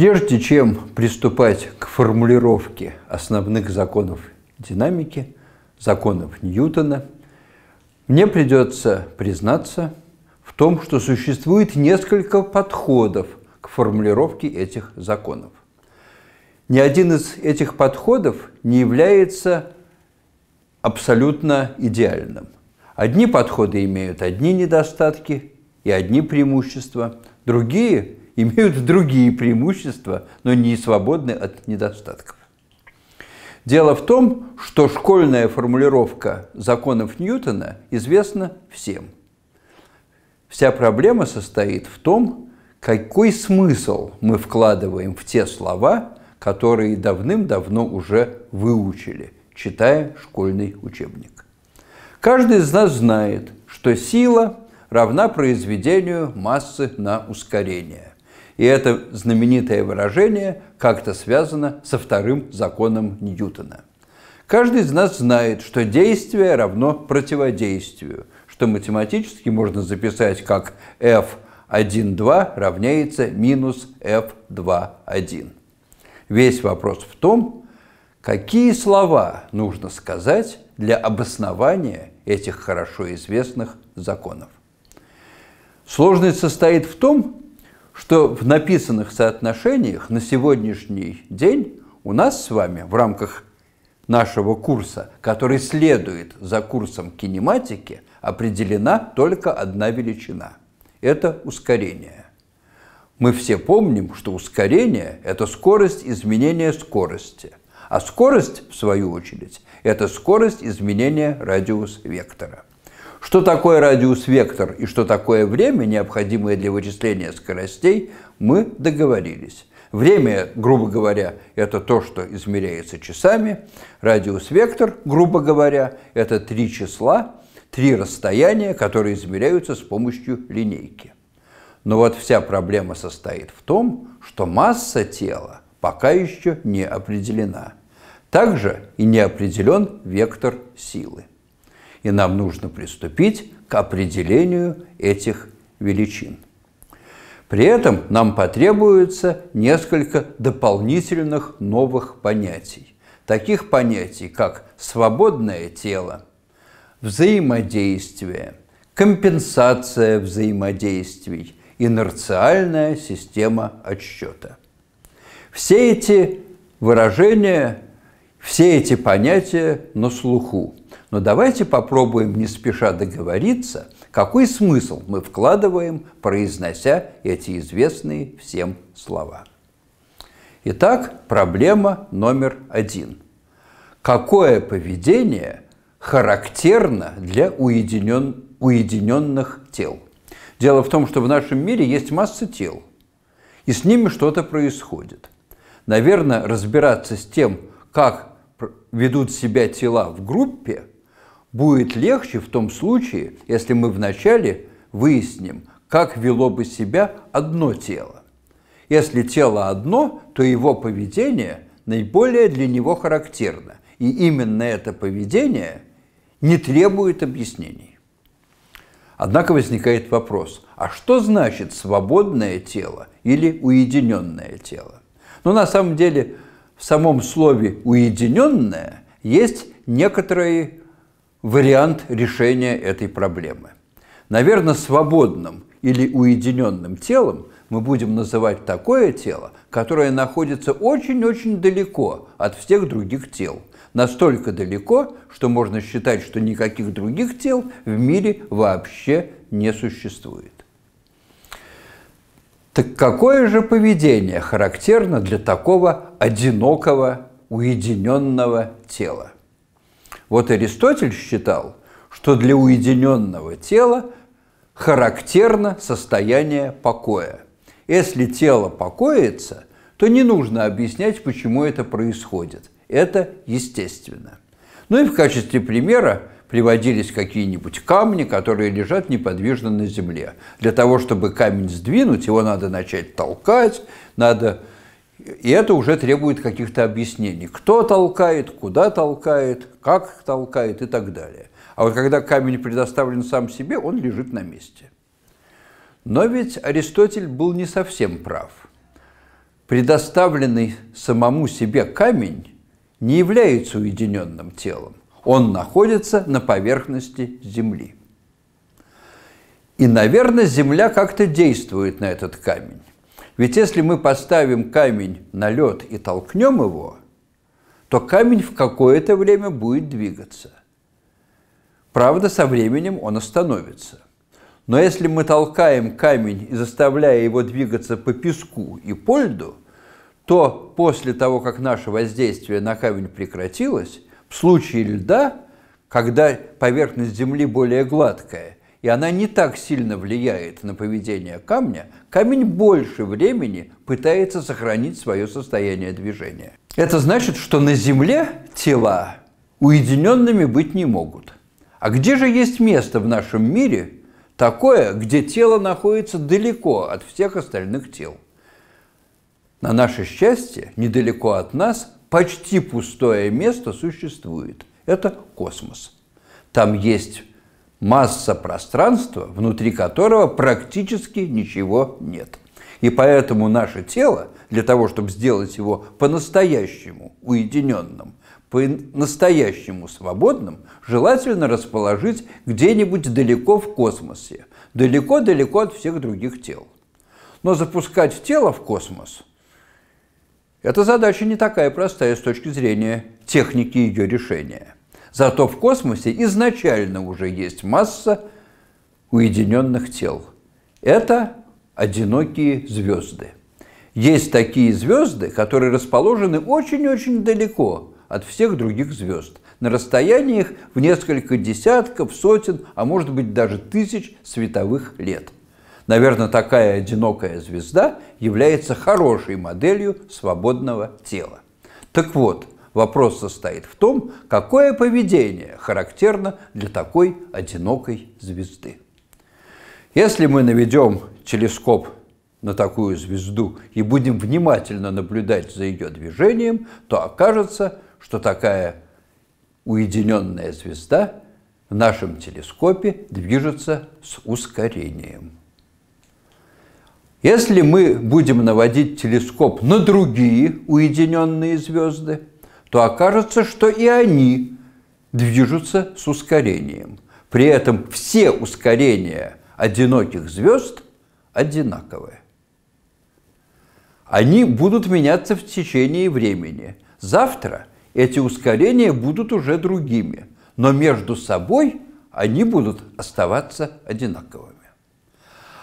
Прежде чем приступать к формулировке основных законов динамики, законов Ньютона, мне придется признаться в том, что существует несколько подходов к формулировке этих законов. Ни один из этих подходов не является абсолютно идеальным. Одни подходы имеют одни недостатки и одни преимущества, другие имеют другие преимущества, но не свободны от недостатков. Дело в том, что школьная формулировка законов Ньютона известна всем. Вся проблема состоит в том, какой смысл мы вкладываем в те слова, которые давным-давно уже выучили, читая школьный учебник. Каждый из нас знает, что сила равна произведению массы на ускорение. И это знаменитое выражение как-то связано со вторым законом Ньютона. Каждый из нас знает, что действие равно противодействию, что математически можно записать как F1,2 равняется минус F2,1. Весь вопрос в том, какие слова нужно сказать для обоснования этих хорошо известных законов. Сложность состоит в том, что в написанных соотношениях на сегодняшний день у нас с вами в рамках нашего курса, который следует за курсом кинематики, определена только одна величина. Это ускорение. Мы все помним, что ускорение – это скорость изменения скорости. А скорость, в свою очередь, это скорость изменения радиус вектора. Что такое радиус-вектор и что такое время, необходимое для вычисления скоростей, мы договорились. Время, грубо говоря, это то, что измеряется часами. Радиус-вектор, грубо говоря, это три числа, три расстояния, которые измеряются с помощью линейки. Но вот вся проблема состоит в том, что масса тела пока еще не определена. Также и не определен вектор силы и нам нужно приступить к определению этих величин. При этом нам потребуется несколько дополнительных новых понятий. Таких понятий, как свободное тело, взаимодействие, компенсация взаимодействий, инерциальная система отсчета. Все эти выражения, все эти понятия на слуху. Но давайте попробуем не спеша договориться, какой смысл мы вкладываем, произнося эти известные всем слова. Итак, проблема номер один. Какое поведение характерно для уединен... уединенных тел? Дело в том, что в нашем мире есть масса тел, и с ними что-то происходит. Наверное, разбираться с тем, как ведут себя тела в группе – будет легче в том случае, если мы вначале выясним, как вело бы себя одно тело. Если тело одно, то его поведение наиболее для него характерно, и именно это поведение не требует объяснений. Однако возникает вопрос, а что значит свободное тело или уединенное тело? Но ну, на самом деле в самом слове «уединенное» есть некоторые вариант решения этой проблемы. Наверное, свободным или уединенным телом мы будем называть такое тело, которое находится очень-очень далеко от всех других тел. Настолько далеко, что можно считать, что никаких других тел в мире вообще не существует. Так какое же поведение характерно для такого одинокого, уединенного тела? Вот Аристотель считал, что для уединенного тела характерно состояние покоя. Если тело покоится, то не нужно объяснять, почему это происходит. Это естественно. Ну и в качестве примера приводились какие-нибудь камни, которые лежат неподвижно на земле. Для того, чтобы камень сдвинуть, его надо начать толкать, надо и это уже требует каких-то объяснений. Кто толкает, куда толкает, как толкает и так далее. А вот когда камень предоставлен сам себе, он лежит на месте. Но ведь Аристотель был не совсем прав. Предоставленный самому себе камень не является уединенным телом. Он находится на поверхности Земли. И, наверное, Земля как-то действует на этот камень. Ведь если мы поставим камень на лед и толкнем его, то камень в какое-то время будет двигаться. Правда, со временем он остановится. Но если мы толкаем камень и заставляя его двигаться по песку и по льду, то после того, как наше воздействие на камень прекратилось, в случае льда, когда поверхность Земли более гладкая, и она не так сильно влияет на поведение камня, камень больше времени пытается сохранить свое состояние движения. Это значит, что на Земле тела уединенными быть не могут. А где же есть место в нашем мире такое, где тело находится далеко от всех остальных тел? На наше счастье, недалеко от нас, почти пустое место существует. Это космос. Там есть масса пространства, внутри которого практически ничего нет. И поэтому наше тело, для того, чтобы сделать его по-настоящему уединенным, по-настоящему свободным, желательно расположить где-нибудь далеко в космосе, далеко-далеко от всех других тел. Но запускать тело в космос – это задача не такая простая с точки зрения техники ее решения – Зато в космосе изначально уже есть масса уединенных тел. Это одинокие звезды. Есть такие звезды, которые расположены очень-очень далеко от всех других звезд, на расстояниях в несколько десятков, сотен, а может быть даже тысяч световых лет. Наверное, такая одинокая звезда является хорошей моделью свободного тела. Так вот, Вопрос состоит в том, какое поведение характерно для такой одинокой звезды. Если мы наведем телескоп на такую звезду и будем внимательно наблюдать за ее движением, то окажется, что такая уединенная звезда в нашем телескопе движется с ускорением. Если мы будем наводить телескоп на другие уединенные звезды, то окажется, что и они движутся с ускорением. При этом все ускорения одиноких звезд одинаковые. Они будут меняться в течение времени. Завтра эти ускорения будут уже другими, но между собой они будут оставаться одинаковыми.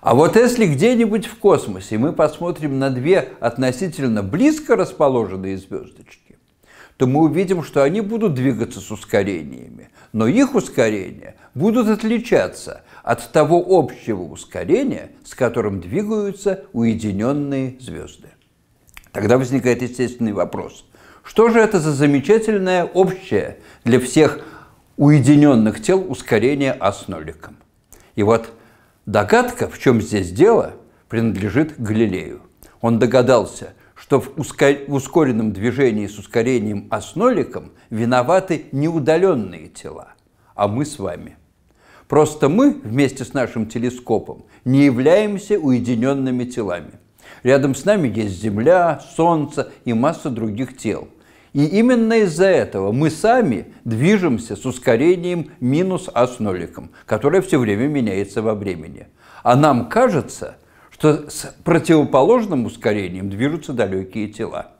А вот если где-нибудь в космосе мы посмотрим на две относительно близко расположенные звездочки, то мы увидим, что они будут двигаться с ускорениями, но их ускорения будут отличаться от того общего ускорения, с которым двигаются уединенные звезды. Тогда возникает естественный вопрос. Что же это за замечательное общее для всех уединенных тел ускорение А с ноликом? И вот догадка, в чем здесь дело, принадлежит Галилею. Он догадался, что в, ускоренном движении с ускорением А с ноликом виноваты неудаленные тела, а мы с вами. Просто мы вместе с нашим телескопом не являемся уединенными телами. Рядом с нами есть Земля, Солнце и масса других тел. И именно из-за этого мы сами движемся с ускорением минус А с ноликом, которое все время меняется во времени. А нам кажется – что с противоположным ускорением движутся далекие тела.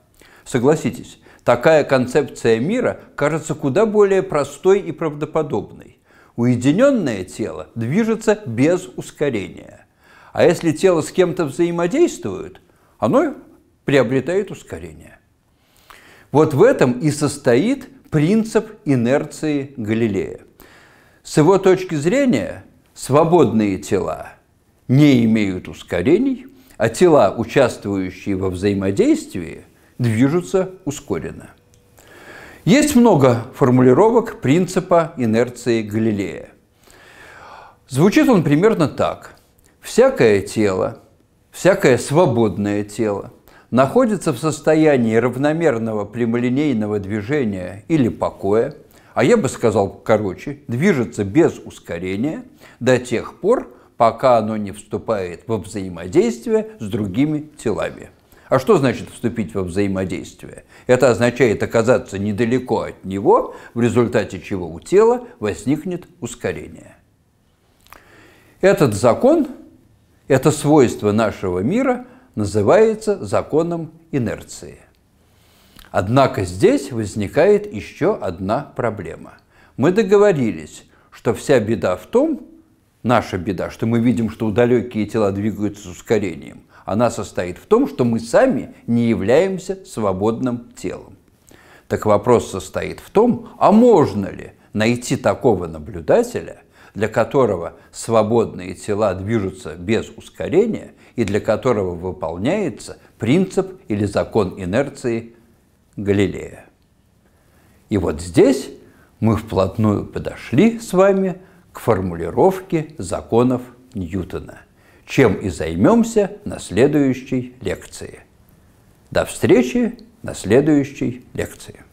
Согласитесь, такая концепция мира кажется куда более простой и правдоподобной. Уединенное тело движется без ускорения. А если тело с кем-то взаимодействует, оно приобретает ускорение. Вот в этом и состоит принцип инерции Галилея. С его точки зрения, свободные тела – не имеют ускорений, а тела, участвующие во взаимодействии, движутся ускоренно. Есть много формулировок принципа инерции Галилея. Звучит он примерно так. Всякое тело, всякое свободное тело находится в состоянии равномерного прямолинейного движения или покоя, а я бы сказал короче, движется без ускорения до тех пор, пока оно не вступает во взаимодействие с другими телами. А что значит вступить во взаимодействие? Это означает оказаться недалеко от него, в результате чего у тела возникнет ускорение. Этот закон, это свойство нашего мира называется законом инерции. Однако здесь возникает еще одна проблема. Мы договорились, что вся беда в том, наша беда, что мы видим, что далекие тела двигаются с ускорением. Она состоит в том, что мы сами не являемся свободным телом. Так вопрос состоит в том, а можно ли найти такого наблюдателя, для которого свободные тела движутся без ускорения и для которого выполняется принцип или закон инерции Галилея. И вот здесь мы вплотную подошли с вами – к формулировке законов Ньютона, чем и займемся на следующей лекции. До встречи на следующей лекции.